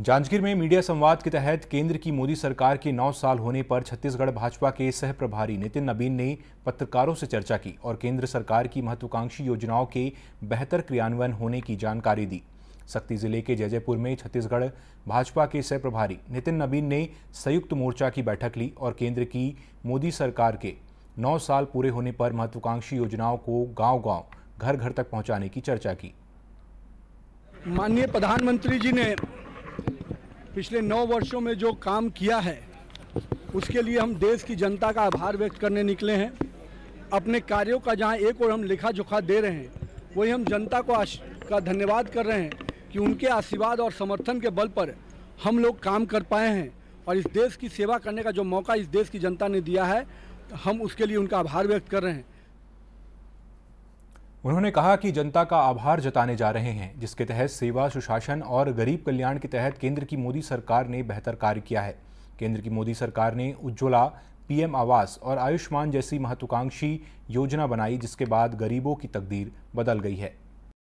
जांजगीर में मीडिया संवाद के तहत केंद्र की मोदी सरकार के 9 साल होने पर छत्तीसगढ़ भाजपा के सह प्रभारी नितिन नबीन ने पत्रकारों से चर्चा की और केंद्र सरकार की महत्वाकांक्षी योजनाओं के बेहतर क्रियान्वयन होने की जानकारी दी सक्ती जिले के जयजयपुर में छत्तीसगढ़ भाजपा के सह प्रभारी नितिन नबीन ने संयुक्त मोर्चा की बैठक ली और केंद्र की मोदी सरकार के नौ साल पूरे होने पर महत्वाकांक्षी योजनाओं को गाँव-गाँव घर घर तक पहुँचाने की चर्चा की माननीय प्रधानमंत्री जी ने पिछले नौ वर्षों में जो काम किया है उसके लिए हम देश की जनता का आभार व्यक्त करने निकले हैं अपने कार्यों का जहाँ एक और हम लिखा जोखा दे रहे हैं वही हम जनता को आश... का धन्यवाद कर रहे हैं कि उनके आशीर्वाद और समर्थन के बल पर हम लोग काम कर पाए हैं और इस देश की सेवा करने का जो मौका इस देश की जनता ने दिया है हम उसके लिए उनका आभार व्यक्त कर रहे हैं उन्होंने कहा कि जनता का आभार जताने जा रहे हैं जिसके तहत सेवा सुशासन और गरीब कल्याण के तहत केंद्र की मोदी सरकार ने बेहतर कार्य किया है केंद्र की मोदी सरकार ने उज्ज्वला पीएम आवास और आयुष्मान जैसी महत्वाकांक्षी योजना बनाई जिसके बाद गरीबों की तकदीर बदल गई है